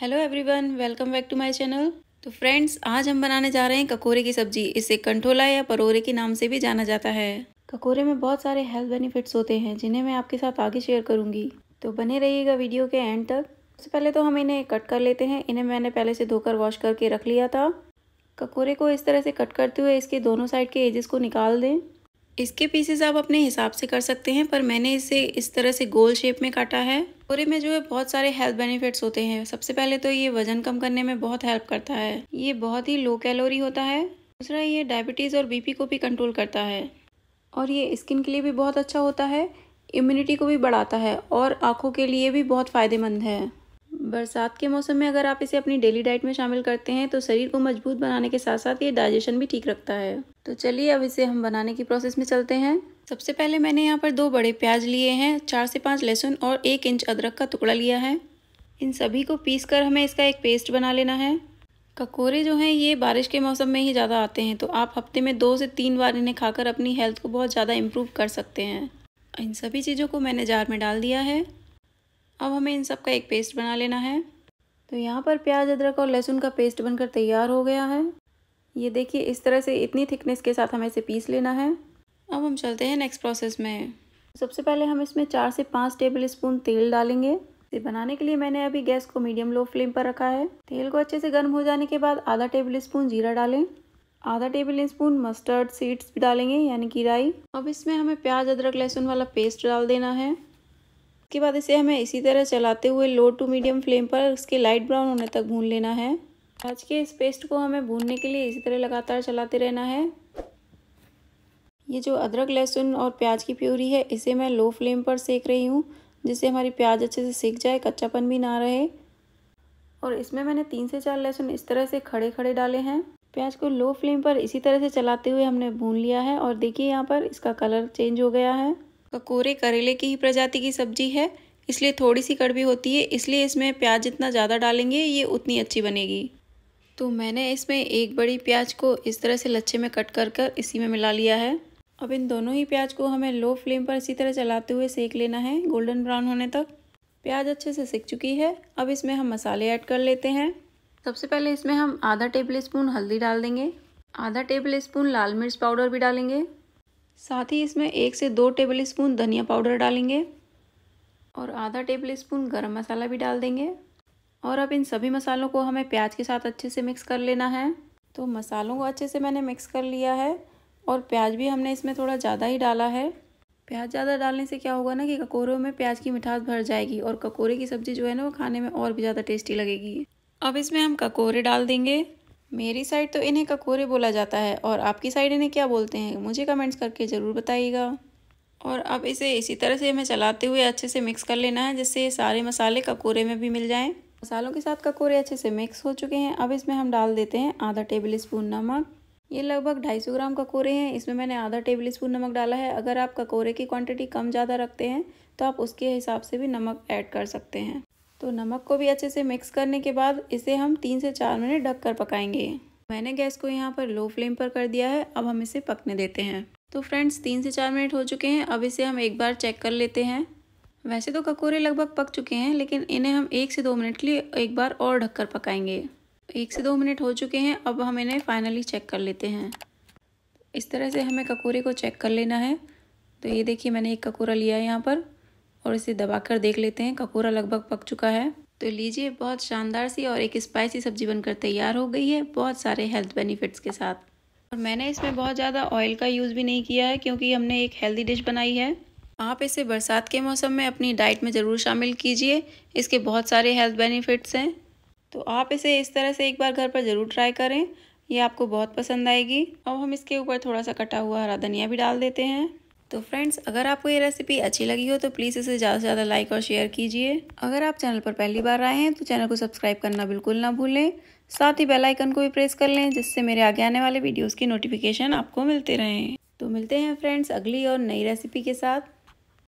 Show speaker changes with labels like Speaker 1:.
Speaker 1: hello everyone welcome back to my channel तो friends आज हम बनाने जा रहे हैं ककोरे की सब्जी इसे कंठोला या परोरे के नाम से भी जाना जाता है ककोरे में बहुत सारे हेल्थ बेनिफिट्स होते हैं जिन्हें मैं आपके साथ आगे शेयर करूंगी तो बने रहिएगा वीडियो के एंड तक सबसे पहले तो हम इन्हें कट कर लेते हैं इन्हें मैंने पहले से धोकर वॉश करके रख लिया था ककोरे को इस तरह से कट करते हुए इसके दोनों साइड के एजेस को निकाल दें इसके पीसेस आप अपने हिसाब से कर सकते हैं पर मैंने इसे इस तरह से गोल शेप में काटा है पूरे में जो है बहुत सारे हेल्थ बेनिफिट्स होते हैं सबसे पहले तो ये वजन कम करने में बहुत हेल्प करता है ये बहुत ही लो कैलोरी होता है दूसरा ये डायबिटीज़ और बीपी को भी कंट्रोल करता है और ये स्किन के लिए भी बहुत अच्छा होता है इम्यूनिटी को भी बढ़ाता है और आँखों के लिए भी बहुत फ़ायदेमंद है बरसात के मौसम में अगर आप इसे अपनी डेली डाइट में शामिल करते हैं तो शरीर को मजबूत बनाने के साथ साथ ये डाइजेशन भी ठीक रखता है तो चलिए अब इसे हम बनाने की प्रोसेस में चलते हैं सबसे पहले मैंने यहाँ पर दो बड़े प्याज लिए हैं चार से पाँच लहसुन और एक इंच अदरक का टुकड़ा लिया है इन सभी को पीस कर हमें इसका एक पेस्ट बना लेना है ककोरे जो हैं ये बारिश के मौसम में ही ज़्यादा आते हैं तो आप हफ्ते में दो से तीन बार इन्हें खाकर अपनी हेल्थ को बहुत ज़्यादा इम्प्रूव कर सकते हैं इन सभी चीज़ों को मैंने जार में डाल दिया है अब हमें इन सब का एक पेस्ट बना लेना है तो यहाँ पर प्याज अदरक और लहसुन का पेस्ट बनकर तैयार हो गया है ये देखिए इस तरह से इतनी थिकनेस के साथ हमें इसे पीस लेना है अब हम चलते हैं नेक्स्ट प्रोसेस में सबसे पहले हम इसमें चार से पाँच टेबल स्पून तेल डालेंगे इसे बनाने के लिए मैंने अभी गैस को मीडियम लो फ्लेम पर रखा है तेल को अच्छे से गर्म हो जाने के बाद आधा टेबल स्पून जीरा डालें आधा टेबल स्पून मस्टर्ड सीड्स भी डालेंगे यानी कि राई अब इसमें हमें प्याज अदरक लहसुन वाला पेस्ट डाल देना है इसके बाद इसे हमें इसी तरह चलाते हुए लो टू मीडियम फ्लेम पर इसके लाइट ब्राउन होने तक भून लेना है आज के इस पेस्ट को हमें भूनने के लिए इसी तरह लगातार चलाते रहना है ये जो अदरक लहसुन और प्याज की प्यूरी है इसे मैं लो फ्लेम पर सेक रही हूँ जिससे हमारी प्याज अच्छे से सेक जाए कच्चापन भी ना रहे और इसमें मैंने तीन से चार लहसुन इस तरह से खड़े खड़े डाले हैं प्याज को लो फ्लेम पर इसी तरह से चलाते हुए हमने भून लिया है और देखिए यहाँ पर इसका कलर चेंज हो गया है ककोरे करेले की ही प्रजाति की सब्जी है इसलिए थोड़ी सी कड़वी होती है इसलिए इसमें प्याज जितना ज़्यादा डालेंगे ये उतनी अच्छी बनेगी तो मैंने इसमें एक बड़ी प्याज को इस तरह से लच्छे में कट कर कर इसी में मिला लिया है अब इन दोनों ही प्याज को हमें लो फ्लेम पर इसी तरह चलाते हुए सेक लेना है गोल्डन ब्राउन होने तक प्याज अच्छे से सिक चुकी है अब इसमें हम मसाले ऐड कर लेते हैं सबसे पहले इसमें हम आधा टेबल स्पून हल्दी डाल देंगे आधा टेबल स्पून लाल मिर्च पाउडर भी डालेंगे साथ ही इसमें एक से दो टेबल स्पून धनिया पाउडर डालेंगे और आधा टेबल स्पून गर्म मसाला भी डाल देंगे और अब इन सभी मसालों को हमें प्याज के साथ अच्छे से मिक्स कर लेना है तो मसालों को अच्छे से मैंने मिक्स कर लिया है और प्याज भी हमने इसमें थोड़ा ज़्यादा ही डाला है प्याज ज़्यादा डालने से क्या होगा ना कि ककोरों में प्याज की मिठास भर जाएगी और ककोरे की सब्ज़ी जो है ना वो खाने में और भी ज़्यादा टेस्टी लगेगी अब इसमें हम ककोरे डाल देंगे मेरी साइड तो इन्हें ककोरे बोला जाता है और आपकी साइड इन्हें क्या बोलते हैं मुझे कमेंट्स करके ज़रूर बताइएगा और अब इसे इसी तरह से हमें चलाते हुए अच्छे से मिक्स कर लेना है जिससे ये सारे मसाले ककोरे में भी मिल जाएँ मसालों के साथ ककोरे अच्छे से मिक्स हो चुके हैं अब इसमें हम डाल देते हैं आधा टेबल स्पून नमक ये लगभग 250 ग्राम ककोरे हैं इसमें मैंने आधा टेबल स्पून नमक डाला है अगर आप ककोरे की क्वांटिटी कम ज़्यादा रखते हैं तो आप उसके हिसाब से भी नमक ऐड कर सकते हैं तो नमक को भी अच्छे से मिक्स करने के बाद इसे हम तीन से चार मिनट ढक कर पकाएंगे मैंने गैस को यहाँ पर लो फ्लेम पर कर दिया है अब हम इसे पकने देते हैं तो फ्रेंड्स तीन से चार मिनट हो चुके हैं अब इसे हम एक बार चेक कर लेते हैं वैसे तो ककोरे लगभग पक चुके हैं लेकिन इन्हें हम एक से दो मिनट के लिए एक बार और ढककर पकाएंगे एक से दो मिनट हो चुके हैं अब हम इन्हें फाइनली चेक कर लेते हैं इस तरह से हमें ककोरे को चेक कर लेना है तो ये देखिए मैंने एक ककोरा लिया है यहाँ पर और इसे दबाकर देख लेते हैं ककोरा लगभग पक चुका है तो लीजिए बहुत शानदार सी और एक स्पाइसी सब्जी बनकर तैयार हो गई है बहुत सारे हेल्थ बेनिफिट्स के साथ और मैंने इसमें बहुत ज़्यादा ऑयल का यूज़ भी नहीं किया है क्योंकि हमने एक हेल्दी डिश बनाई है आप इसे बरसात के मौसम में अपनी डाइट में ज़रूर शामिल कीजिए इसके बहुत सारे हेल्थ बेनिफिट्स हैं तो आप इसे इस तरह से एक बार घर पर ज़रूर ट्राई करें ये आपको बहुत पसंद आएगी अब हम इसके ऊपर थोड़ा सा कटा हुआ हरा धनिया भी डाल देते हैं तो फ्रेंड्स अगर आपको ये रेसिपी अच्छी लगी हो तो प्लीज़ इसे ज़्यादा से ज़्यादा लाइक और शेयर कीजिए अगर आप चैनल पर पहली बार आए हैं तो चैनल को सब्सक्राइब करना बिल्कुल ना भूलें साथ ही बेल आइकन को भी प्रेस कर लें जिससे मेरे आगे आने वाले वीडियोज़ की नोटिफिकेशन आपको मिलते रहें तो मिलते हैं फ्रेंड्स अगली और नई रेसिपी के साथ